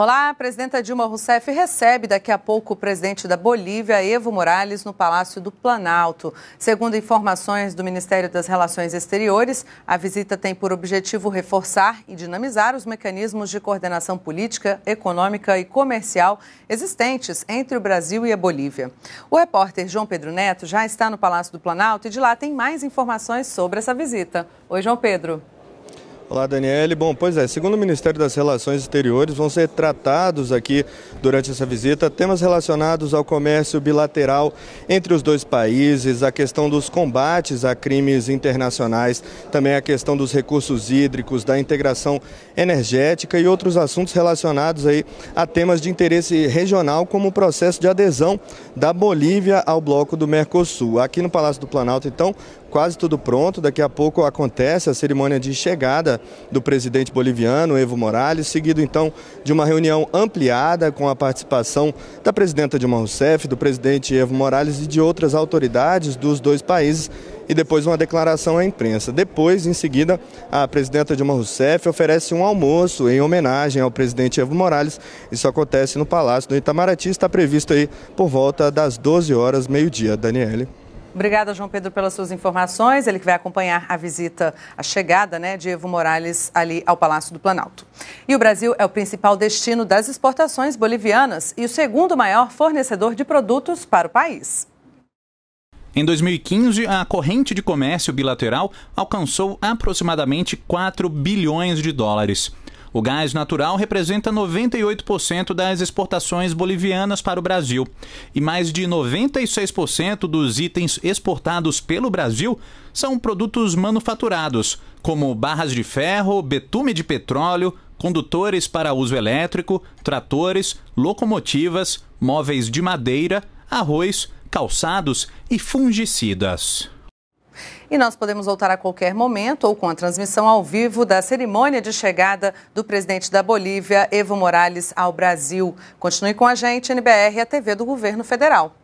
Olá, a presidenta Dilma Rousseff recebe daqui a pouco o presidente da Bolívia, Evo Morales, no Palácio do Planalto. Segundo informações do Ministério das Relações Exteriores, a visita tem por objetivo reforçar e dinamizar os mecanismos de coordenação política, econômica e comercial existentes entre o Brasil e a Bolívia. O repórter João Pedro Neto já está no Palácio do Planalto e de lá tem mais informações sobre essa visita. Oi, João Pedro. Olá, Daniele. Bom, pois é, segundo o Ministério das Relações Exteriores, vão ser tratados aqui durante essa visita temas relacionados ao comércio bilateral entre os dois países, a questão dos combates a crimes internacionais, também a questão dos recursos hídricos, da integração energética e outros assuntos relacionados aí a temas de interesse regional, como o processo de adesão da Bolívia ao bloco do Mercosul. Aqui no Palácio do Planalto, então, quase tudo pronto. Daqui a pouco acontece a cerimônia de chegada do presidente boliviano, Evo Morales, seguido então de uma reunião ampliada com a participação da presidenta Dilma Rousseff, do presidente Evo Morales e de outras autoridades dos dois países e depois uma declaração à imprensa. Depois, em seguida, a presidenta Dilma Rousseff oferece um almoço em homenagem ao presidente Evo Morales. Isso acontece no Palácio do Itamaraty, está previsto aí por volta das 12 horas, meio-dia, Daniele. Obrigada, João Pedro, pelas suas informações. Ele que vai acompanhar a visita, a chegada né, de Evo Morales ali ao Palácio do Planalto. E o Brasil é o principal destino das exportações bolivianas e o segundo maior fornecedor de produtos para o país. Em 2015, a corrente de comércio bilateral alcançou aproximadamente 4 bilhões de dólares. O gás natural representa 98% das exportações bolivianas para o Brasil e mais de 96% dos itens exportados pelo Brasil são produtos manufaturados, como barras de ferro, betume de petróleo, condutores para uso elétrico, tratores, locomotivas, móveis de madeira, arroz, calçados e fungicidas. E nós podemos voltar a qualquer momento ou com a transmissão ao vivo da cerimônia de chegada do presidente da Bolívia, Evo Morales, ao Brasil. Continue com a gente, NBR, a TV do Governo Federal.